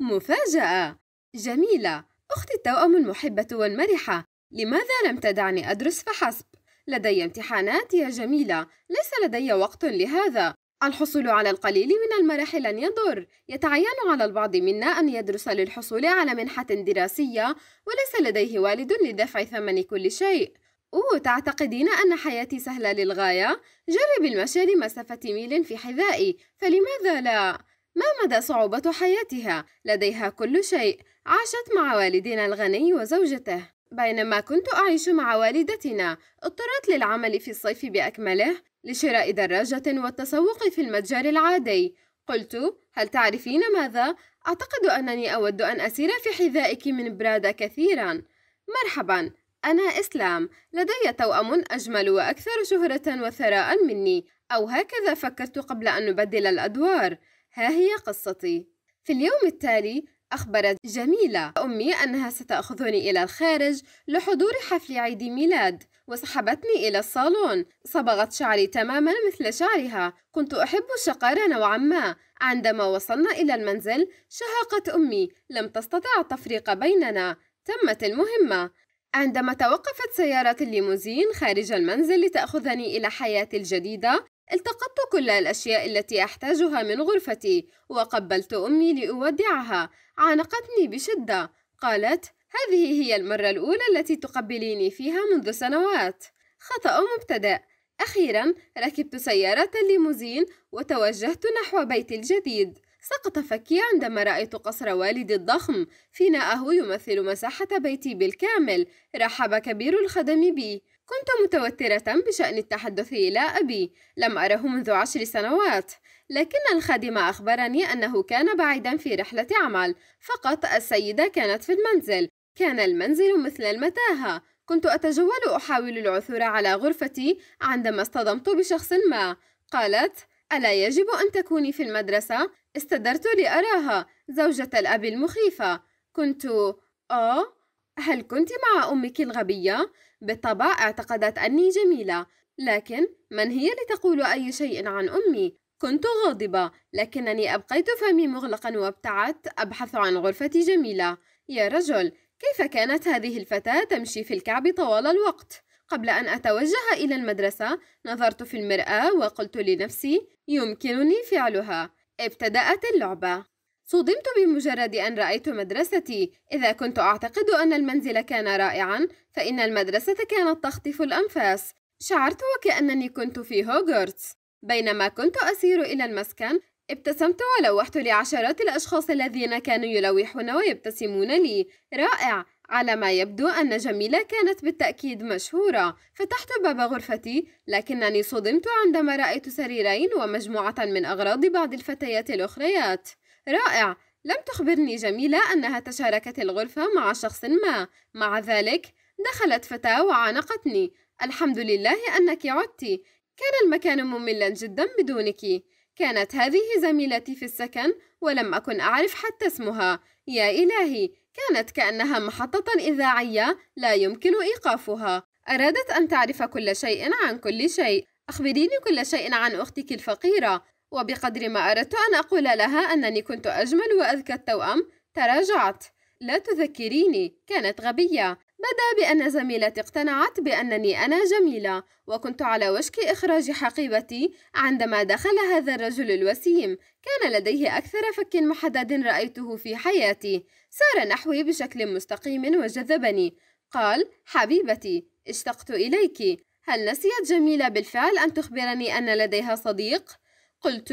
مفاجأة! جميلة! أختي التوأم المحبة والمرحة، لماذا لم تدعني أدرس فحسب؟ لدي امتحانات يا جميلة، ليس لدي وقت لهذا. الحصول على القليل من المرح لن يضر، يتعين على البعض منا أن يدرس للحصول على منحة دراسية، وليس لديه والد لدفع ثمن كل شيء. أوه تعتقدين أن حياتي سهلة للغاية؟ جرب المشي لمسافة ميل في حذائي، فلماذا لا؟ ما مدى صعوبة حياتها؟ لديها كل شيء عاشت مع والدنا الغني وزوجته بينما كنت أعيش مع والدتنا اضطرت للعمل في الصيف بأكمله لشراء دراجة والتسوق في المتجر العادي قلت هل تعرفين ماذا؟ أعتقد أنني أود أن أسير في حذائك من برادة كثيرا مرحبا أنا إسلام لدي توأم أجمل وأكثر شهرة وثراء مني أو هكذا فكرت قبل أن نبدل الأدوار ها هي قصتي في اليوم التالي أخبرت جميلة أمي أنها ستأخذني إلى الخارج لحضور حفل عيد ميلاد وسحبتني إلى الصالون صبغت شعري تماما مثل شعرها كنت أحب الشقارة نوعا ما عندما وصلنا إلى المنزل شهقت أمي لم تستطع التفريق بيننا تمت المهمة عندما توقفت سيارة الليموزين خارج المنزل لتأخذني إلى حياتي الجديدة التقطت كل الأشياء التي أحتاجها من غرفتي وقبلت أمي لأودعها عانقتني بشدة قالت هذه هي المرة الأولى التي تقبليني فيها منذ سنوات خطأ مبتدأ أخيرا ركبت سيارة الليموزين وتوجهت نحو بيتي الجديد سقط فكي عندما رأيت قصر والدي الضخم فناءه يمثل مساحة بيتي بالكامل رحب كبير الخدم بي كنت متوترة بشأن التحدث إلى أبي لم أره منذ عشر سنوات لكن الخادم أخبرني أنه كان بعيدا في رحلة عمل فقط السيدة كانت في المنزل كان المنزل مثل المتاهة كنت أتجول أحاول العثور على غرفتي عندما اصطدمت بشخص ما قالت ألا يجب أن تكوني في المدرسة؟ استدرت لأراها زوجة الأب المخيفة كنت آه هل كنت مع أمك الغبية؟ بالطبع اعتقدت أني جميلة لكن من هي لتقول أي شيء عن أمي؟ كنت غاضبة لكنني أبقيت فمي مغلقا وابتعدت أبحث عن غرفة جميلة يا رجل كيف كانت هذه الفتاة تمشي في الكعب طوال الوقت؟ قبل أن أتوجه إلى المدرسة نظرت في المرآة وقلت لنفسي يمكنني فعلها ابتدأت اللعبة صدمت بمجرد أن رأيت مدرستي إذا كنت أعتقد أن المنزل كان رائعا فإن المدرسة كانت تخطف الأنفاس شعرت وكأنني كنت في هوغورتس بينما كنت أسير إلى المسكن ابتسمت ولوحت لعشرات الأشخاص الذين كانوا يلوحون ويبتسمون لي رائع على ما يبدو أن جميلة كانت بالتأكيد مشهورة فتحت باب غرفتي لكنني صدمت عندما رأيت سريرين ومجموعة من أغراض بعض الفتيات الأخريات رائع لم تخبرني جميلة أنها تشاركت الغرفة مع شخص ما مع ذلك دخلت فتاة وعانقتني الحمد لله أنك عدت كان المكان مملا جدا بدونك كانت هذه زميلتي في السكن ولم أكن أعرف حتى اسمها يا إلهي كانت كأنها محطة إذاعية لا يمكن إيقافها أرادت أن تعرف كل شيء عن كل شيء أخبريني كل شيء عن أختك الفقيرة وبقدر ما أردت أن أقول لها أنني كنت أجمل وأذكى التوأم تراجعت لا تذكريني كانت غبية بدا بأن زميلتي اقتنعت بأنني أنا جميلة وكنت على وشك إخراج حقيبتي عندما دخل هذا الرجل الوسيم كان لديه أكثر فك محدد رأيته في حياتي سار نحوي بشكل مستقيم وجذبني قال حبيبتي اشتقت إليك هل نسيت جميلة بالفعل أن تخبرني أن لديها صديق؟ قلت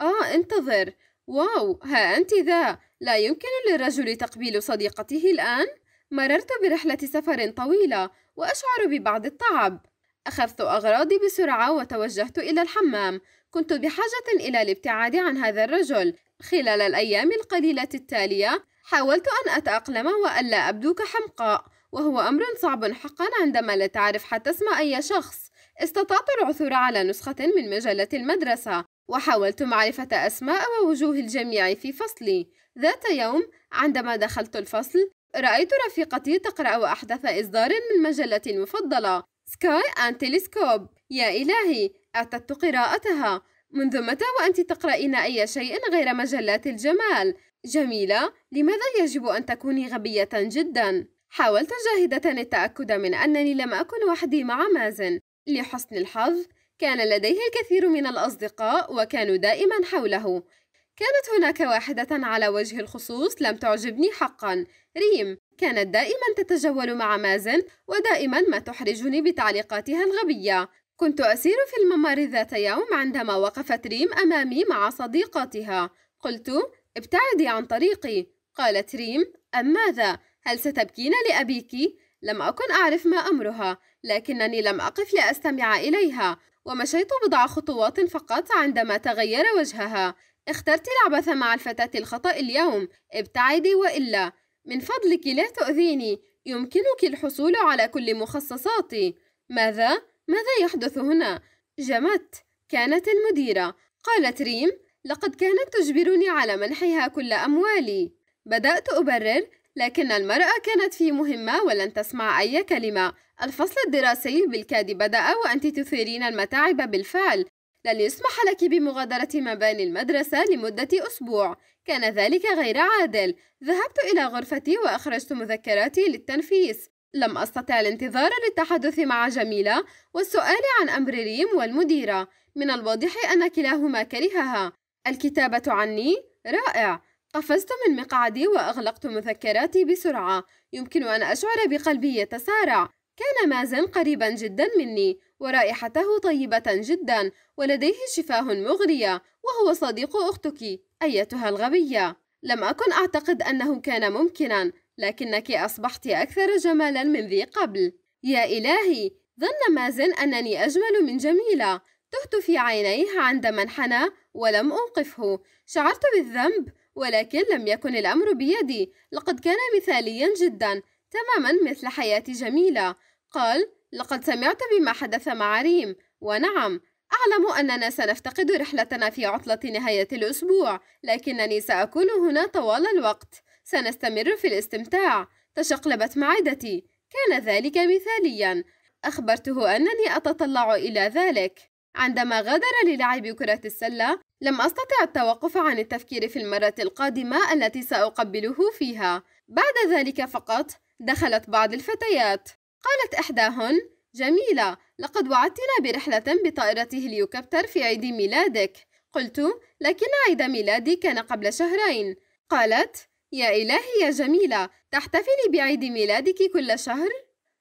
آه انتظر واو ها أنت ذا لا يمكن للرجل تقبيل صديقته الآن؟ مررت برحلة سفر طويلة وأشعر ببعض التعب أخذت أغراضي بسرعة وتوجهت إلى الحمام كنت بحاجة إلى الابتعاد عن هذا الرجل خلال الأيام القليلة التالية حاولت أن أتأقلم وألا أبدو كحمقاء وهو أمر صعب حقا عندما لا تعرف حتى اسم أي شخص استطعت العثور على نسخة من مجلة المدرسة وحاولت معرفة أسماء ووجوه الجميع في فصلي ذات يوم عندما دخلت الفصل رأيت رفيقتي تقرأ أحدث إصدار من مجلتي المفضلة سكاي أند تلسكوب يا إلهي أعتدت قراءتها منذ متى وأنت تقرأين أي شيء غير مجلات الجمال؟ جميلة لماذا يجب أن تكوني غبية جدا؟ حاولت جاهدة التأكد من أنني لم أكن وحدي مع مازن لحسن الحظ كان لديه الكثير من الأصدقاء وكانوا دائما حوله كانت هناك واحدة على وجه الخصوص لم تعجبني حقا ريم كانت دائما تتجول مع مازن ودائما ما تحرجني بتعليقاتها الغبية كنت أسير في الممر ذات يوم عندما وقفت ريم أمامي مع صديقاتها قلت ابتعدي عن طريقي قالت ريم أم ماذا؟ هل ستبكين لأبيك؟ لم أكن أعرف ما أمرها لكنني لم أقف لأستمع إليها ومشيت بضع خطوات فقط عندما تغير وجهها اخترت العبث مع الفتاة الخطأ اليوم ابتعدي وإلا من فضلك لا تؤذيني يمكنك الحصول على كل مخصصاتي ماذا؟ ماذا يحدث هنا؟ جمت كانت المديرة قالت ريم لقد كانت تجبرني على منحها كل أموالي بدأت أبرر لكن المرأة كانت في مهمة ولن تسمع أي كلمة الفصل الدراسي بالكاد بدأ وأنت تثيرين المتاعب بالفعل لن يسمح لك بمغادرة مباني المدرسة لمدة أسبوع كان ذلك غير عادل ذهبت إلى غرفتي وأخرجت مذكراتي للتنفيس لم أستطع الانتظار للتحدث مع جميلة والسؤال عن أمر ريم والمديرة من الواضح أن كلاهما كرهها الكتابة عني رائع قفزت من مقعدي وأغلقت مذكراتي بسرعة يمكن أن أشعر بقلبي يتسارع كان مازن قريبا جدا مني ورائحته طيبة جدا ولديه شفاه مغرية وهو صديق أختك أيتها الغبية لم أكن أعتقد أنه كان ممكنا لكنك أصبحت أكثر جمالا من ذي قبل يا إلهي ظن مازن أنني أجمل من جميلة تهت في عينيه عندما انحنى ولم أنقفه شعرت بالذنب ولكن لم يكن الأمر بيدي لقد كان مثاليا جدا تماما مثل حياة جميلة قال لقد سمعت بما حدث مع ريم ونعم أعلم أننا سنفتقد رحلتنا في عطلة نهاية الأسبوع لكنني سأكون هنا طوال الوقت سنستمر في الاستمتاع تشقلبت معدتي كان ذلك مثاليا أخبرته أنني أتطلع إلى ذلك عندما غادر للعب كرة السلة لم أستطع التوقف عن التفكير في المرة القادمة التي سأقبله فيها بعد ذلك فقط دخلت بعض الفتيات قالت إحداهن جميلة لقد وعدتنا برحلة بطائرة هليوكوبتر في عيد ميلادك قلت لكن عيد ميلادي كان قبل شهرين قالت يا إلهي يا جميلة تحتفلي بعيد ميلادك كل شهر؟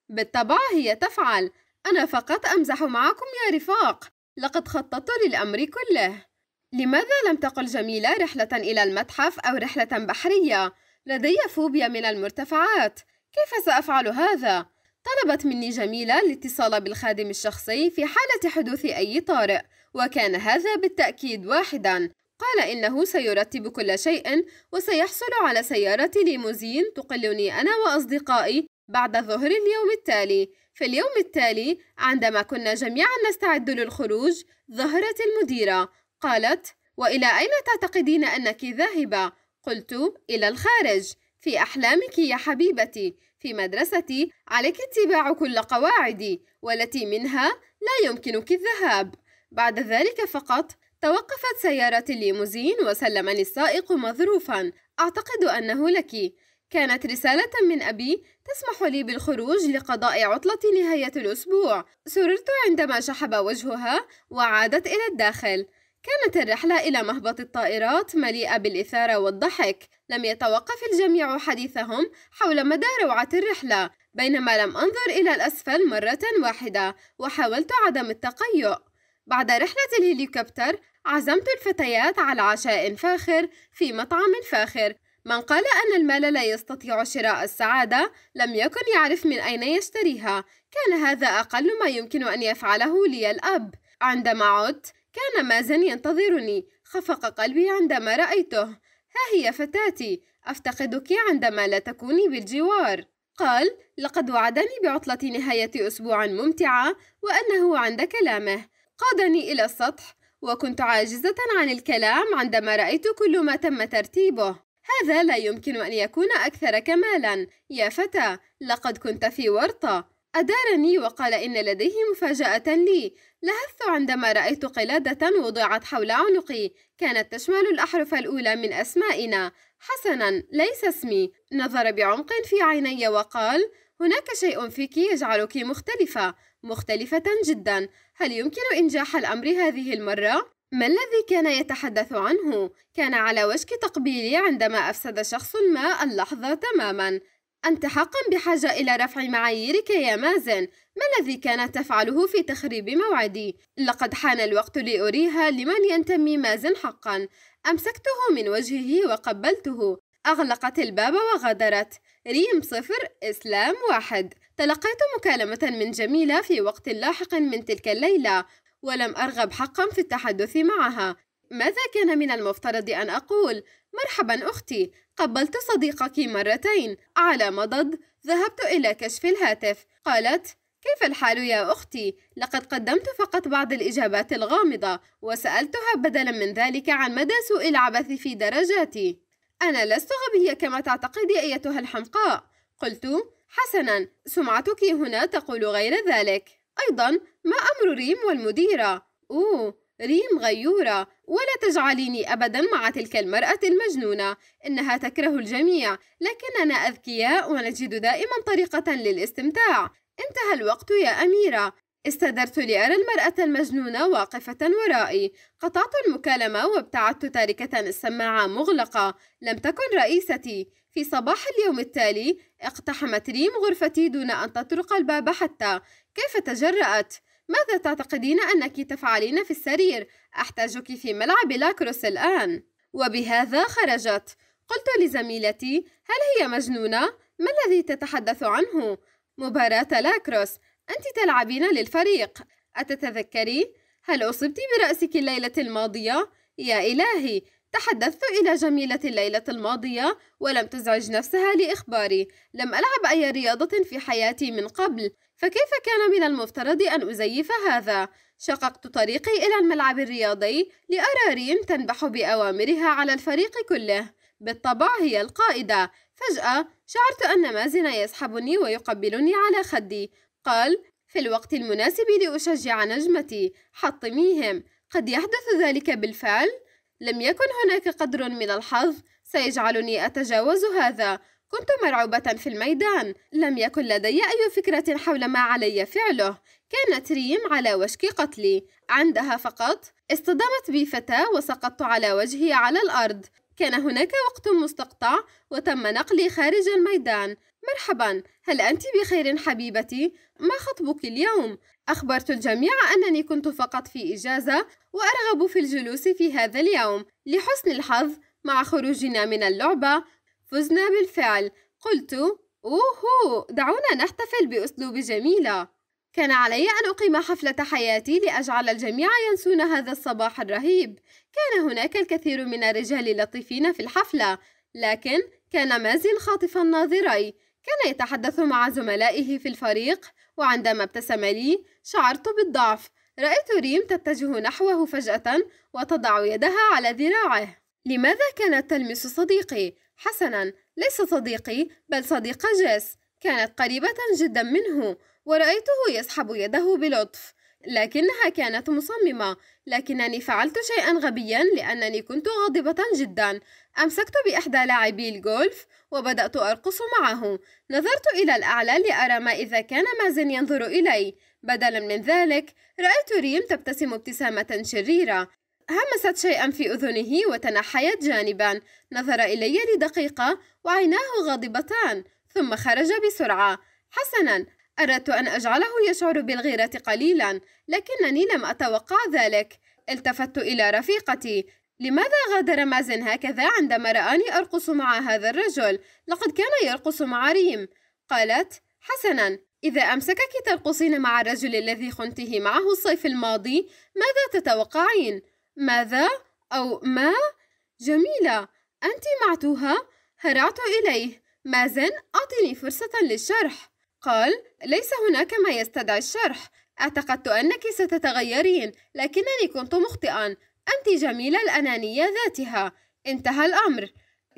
بالطبع هي تفعل أنا فقط أمزح معكم يا رفاق لقد خططت للأمر كله لماذا لم تقل جميلة رحلة إلى المتحف أو رحلة بحرية؟ لدي فوبيا من المرتفعات كيف سأفعل هذا؟ طلبت مني جميلة الاتصال بالخادم الشخصي في حالة حدوث أي طارئ وكان هذا بالتأكيد واحدا قال إنه سيرتب كل شيء وسيحصل على سيارة ليموزين تقلني أنا وأصدقائي بعد ظهر اليوم التالي في اليوم التالي عندما كنا جميعا نستعد للخروج ظهرت المديرة قالت والى اين تعتقدين انك ذاهبه قلت الى الخارج في احلامك يا حبيبتي في مدرستي عليك اتباع كل قواعدي والتي منها لا يمكنك الذهاب بعد ذلك فقط توقفت سيارة الليموزين وسلمني السائق مظروفا أعتقد أنه لك كانت رسالة من أبي تسمح لي بالخروج لقضاء عطلة نهاية الأسبوع سررت عندما شحب وجهها وعادت إلى الداخل كانت الرحلة إلى مهبط الطائرات مليئة بالإثارة والضحك لم يتوقف الجميع حديثهم حول مدى روعة الرحلة بينما لم أنظر إلى الأسفل مرة واحدة وحاولت عدم التقيؤ بعد رحلة الهليكوبتر عزمت الفتيات على عشاء فاخر في مطعم فاخر من قال أن المال لا يستطيع شراء السعادة لم يكن يعرف من أين يشتريها كان هذا أقل ما يمكن أن يفعله لي الأب عندما عدت كان مازن ينتظرني خفق قلبي عندما رأيته ها هي فتاتي أفتقدك عندما لا تكوني بالجوار قال لقد وعدني بعطلة نهاية أسبوع ممتعة وأنه عند كلامه قادني إلى السطح وكنت عاجزة عن الكلام عندما رأيت كل ما تم ترتيبه هذا لا يمكن أن يكون أكثر كمالا يا فتى لقد كنت في ورطة أدارني وقال إن لديه مفاجأة لي لهثت عندما رأيت قلادة وضعت حول عنقي كانت تشمل الأحرف الأولى من أسمائنا حسنا ليس اسمي نظر بعمق في عيني وقال هناك شيء فيك يجعلك مختلفة مختلفة جدا هل يمكن إنجاح الأمر هذه المرة؟ ما الذي كان يتحدث عنه؟ كان على وشك تقبيلي عندما أفسد شخص ما اللحظة تماما أنت حقا بحاجة إلى رفع معاييرك يا مازن ما الذي كانت تفعله في تخريب موعدي؟ لقد حان الوقت لأريها لمن ينتمي مازن حقا أمسكته من وجهه وقبلته أغلقت الباب وغادرت ريم صفر إسلام واحد تلقيت مكالمة من جميلة في وقت لاحق من تلك الليلة ولم أرغب حقا في التحدث معها ماذا كان من المفترض أن أقول؟ مرحبا أختي، قبلت صديقك مرتين، على مضض ذهبت إلى كشف الهاتف، قالت: كيف الحال يا أختي؟ لقد قدمت فقط بعض الإجابات الغامضة، وسألتها بدلا من ذلك عن مدى سوء العبث في درجاتي. أنا لست غبية كما تعتقد أيتها الحمقاء، قلت: حسنا، سمعتك هنا تقول غير ذلك. أيضا، ما أمر ريم والمديرة؟ أوه، ريم غيورة ولا تجعليني أبدا مع تلك المرأة المجنونة إنها تكره الجميع لكننا أذكياء ونجد دائما طريقة للاستمتاع انتهى الوقت يا أميرة استدرت لأرى المرأة المجنونة واقفة ورائي قطعت المكالمة وابتعدت تاركة السماعة مغلقة لم تكن رئيستي في صباح اليوم التالي اقتحمت ريم غرفتي دون أن تطرق الباب حتى كيف تجرأت؟ ماذا تعتقدين أنك تفعلين في السرير؟ أحتاجك في ملعب لاكروس الآن. وبهذا خرجت. قلت لزميلتي: هل هي مجنونة؟ ما الذي تتحدث عنه؟ مباراة لاكروس. أنت تلعبين للفريق. أتتذكري؟ هل أصبت برأسك الليلة الماضية؟ يا إلهي، تحدثت إلى جميلة الليلة الماضية ولم تزعج نفسها لإخباري لم ألعب أي رياضة في حياتي من قبل فكيف كان من المفترض أن أزيف هذا؟ شققت طريقي إلى الملعب الرياضي لأرى ريم تنبح بأوامرها على الفريق كله بالطبع هي القائدة فجأة شعرت أن مازن يسحبني ويقبلني على خدي قال في الوقت المناسب لأشجع نجمتي حطميهم قد يحدث ذلك بالفعل لم يكن هناك قدر من الحظ سيجعلني أتجاوز هذا كنت مرعوبة في الميدان لم يكن لدي أي فكرة حول ما علي فعله كانت ريم على وشك قتلي عندها فقط اصطدمت بي فتاة وسقطت على وجهي على الأرض كان هناك وقت مستقطع وتم نقلي خارج الميدان مرحبا هل أنت بخير حبيبتي؟ ما خطبك اليوم؟ أخبرت الجميع أنني كنت فقط في إجازة وأرغب في الجلوس في هذا اليوم لحسن الحظ مع خروجنا من اللعبة فزنا بالفعل قلت أوهو دعونا نحتفل بأسلوب جميلة كان علي أن أقيم حفلة حياتي لأجعل الجميع ينسون هذا الصباح الرهيب كان هناك الكثير من الرجال اللطيفين في الحفلة لكن كان مازن خاطفا ناظري كان يتحدث مع زملائه في الفريق وعندما ابتسم لي شعرت بالضعف رأيت ريم تتجه نحوه فجأة وتضع يدها على ذراعه لماذا كانت تلمس صديقي؟ حسنا ليس صديقي بل صديق جيس كانت قريبة جدا منه ورأيته يسحب يده بلطف لكنها كانت مصممة لكنني فعلت شيئا غبيا لأنني كنت غاضبة جدا أمسكت بإحدى لاعبي الجولف وبدأت أرقص معه نظرت إلى الأعلى لأرى ما إذا كان مازن ينظر إلي بدلا من ذلك رأيت ريم تبتسم ابتسامة شريرة همست شيئا في أذنه وتنحيت جانبا نظر إلي لدقيقة وعيناه غاضبتان ثم خرج بسرعة حسنا أردت أن أجعله يشعر بالغيرة قليلا لكنني لم أتوقع ذلك التفت إلى رفيقتي لماذا غادر مازن هكذا عندما رآني أرقص مع هذا الرجل؟ لقد كان يرقص مع ريم قالت حسنا إذا أمسكك ترقصين مع الرجل الذي خنته معه الصيف الماضي ماذا تتوقعين؟ ماذا؟ أو ما؟ جميلة أنت معتها؟ هرعت إليه مازن أعطني فرصة للشرح قال ليس هناك ما يستدعي الشرح اعتقدت أنك ستتغيرين لكنني كنت مخطئا أنت جميلة الأنانية ذاتها انتهى الأمر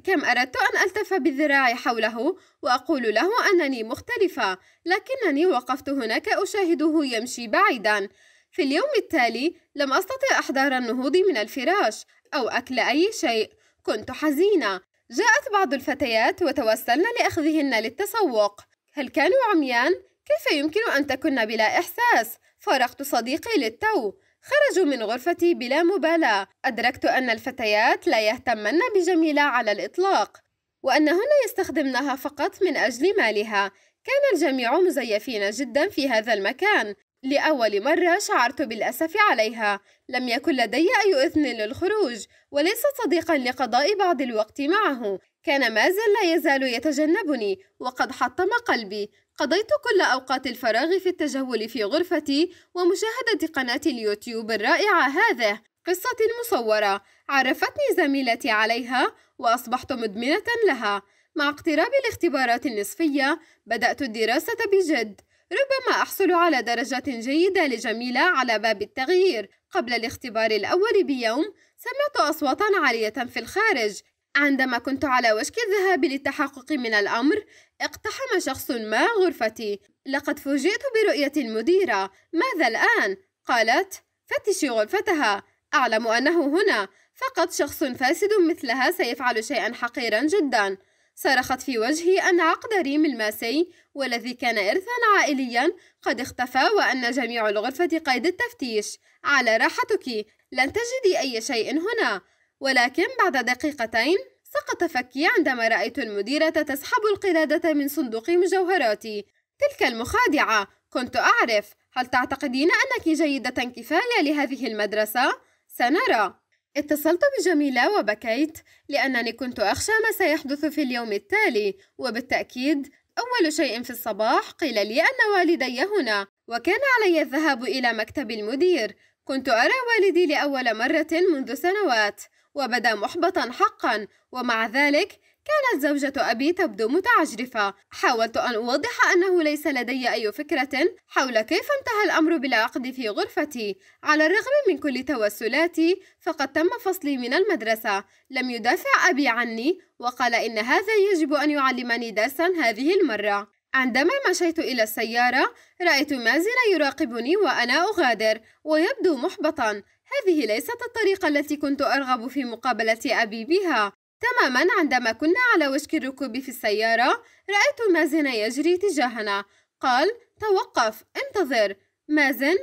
كم أردت أن ألتف بالذراع حوله وأقول له أنني مختلفة لكنني وقفت هناك أشاهده يمشي بعيدا في اليوم التالي لم أستطع أحضار النهوض من الفراش أو أكل أي شيء كنت حزينة جاءت بعض الفتيات وتوسلن لأخذهن للتسوق هل كانوا عميان؟ كيف يمكن أن تكن بلا إحساس؟ فارقت صديقي للتو خرجوا من غرفتي بلا مبالاة أدركت أن الفتيات لا يهتمن بجميلة على الإطلاق وأنهن يستخدمنها فقط من أجل مالها كان الجميع مزيفين جدا في هذا المكان لأول مرة شعرت بالأسف عليها لم يكن لدي أي إذن للخروج وليس صديقا لقضاء بعض الوقت معه كان مازن لا يزال يتجنبني وقد حطم قلبي قضيت كل أوقات الفراغ في التجول في غرفتي ومشاهدة قناة اليوتيوب الرائعة هذه قصة مصورة عرفتني زميلتي عليها وأصبحت مدمنة لها مع اقتراب الاختبارات النصفية بدأت الدراسة بجد ربما أحصل على درجات جيدة لجميلة على باب التغيير قبل الاختبار الأول بيوم سمعت أصواتا عالية في الخارج عندما كنت على وشك الذهاب للتحقق من الأمر اقتحم شخص ما غرفتي لقد فوجئت برؤية المديرة ماذا الآن؟ قالت فتشي غرفتها أعلم أنه هنا فقط شخص فاسد مثلها سيفعل شيئا حقيرا جدا صرخت في وجهي أن عقد ريم الماسي والذي كان إرثا عائليا قد اختفى وأن جميع الغرفة قيد التفتيش على راحتك لن تجدي أي شيء هنا ولكن بعد دقيقتين سقط فكي عندما رأيت المديرة تسحب القلادة من صندوق مجوهراتي تلك المخادعة كنت أعرف هل تعتقدين أنك جيدة كفاية لهذه المدرسة؟ سنرى اتصلت بجميلة وبكيت لأنني كنت أخشى ما سيحدث في اليوم التالي وبالتأكيد أول شيء في الصباح قيل لي أن والدي هنا وكان علي الذهاب إلى مكتب المدير كنت أرى والدي لأول مرة منذ سنوات وبدا محبطا حقا ومع ذلك كانت زوجة أبي تبدو متعجرفة حاولت أن أوضح أنه ليس لدي أي فكرة حول كيف انتهى الأمر بالعقد في غرفتي على الرغم من كل توسلاتي فقد تم فصلي من المدرسة لم يدافع أبي عني وقال إن هذا يجب أن يعلمني درسا هذه المرة عندما مشيت إلى السيارة رأيت مازن يراقبني وأنا أغادر ويبدو محبطا هذه ليست الطريقة التي كنت أرغب في مقابلة أبي بها تماما عندما كنا على وشك الركوب في السيارة رأيت مازن يجري تجاهنا قال توقف انتظر مازن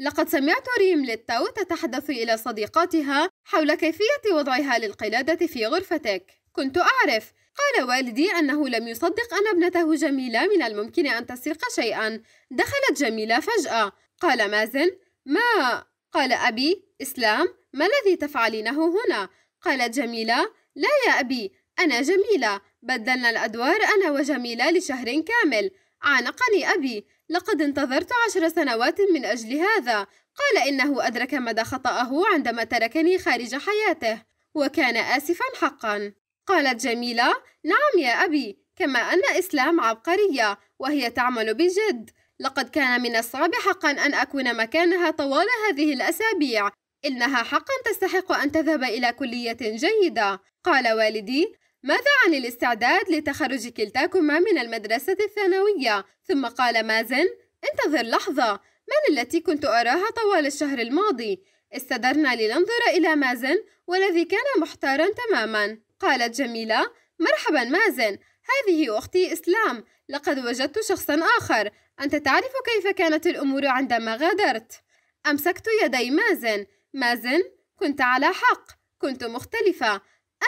لقد سمعت ريم للتو تتحدث إلى صديقاتها حول كيفية وضعها للقلادة في غرفتك كنت أعرف قال والدي أنه لم يصدق أن ابنته جميلة من الممكن أن تسرق شيئا دخلت جميلة فجأة قال مازن ما قال أبي إسلام ما الذي تفعلينه هنا قالت جميلة لا يا أبي أنا جميلة بدلنا الأدوار أنا وجميلة لشهر كامل عانقني أبي لقد انتظرت عشر سنوات من أجل هذا قال إنه أدرك مدى خطأه عندما تركني خارج حياته وكان آسفا حقا قالت جميلة نعم يا أبي كما أن إسلام عبقرية وهي تعمل بجد لقد كان من الصعب حقا أن أكون مكانها طوال هذه الأسابيع إنها حقا تستحق أن تذهب إلى كلية جيدة قال والدي ماذا عن الاستعداد لتخرج كلتاكما من المدرسة الثانوية؟ ثم قال مازن انتظر لحظة من التي كنت أراها طوال الشهر الماضي؟ استدرنا لننظر إلى مازن والذي كان محتارا تماما قالت جميلة مرحبا مازن هذه أختي إسلام لقد وجدت شخصا آخر أنت تعرف كيف كانت الأمور عندما غادرت أمسكت يدي مازن مازن كنت على حق كنت مختلفة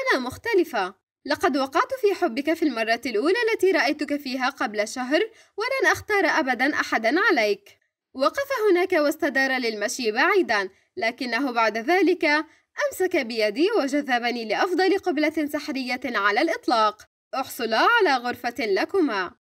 أنا مختلفة لقد وقعت في حبك في المرة الأولى التي رأيتك فيها قبل شهر ولن أختار أبدا أحدا عليك وقف هناك واستدار للمشي بعيدا لكنه بعد ذلك أمسك بيدي وجذبني لأفضل قبلة سحرية على الإطلاق احصلا على غرفة لكما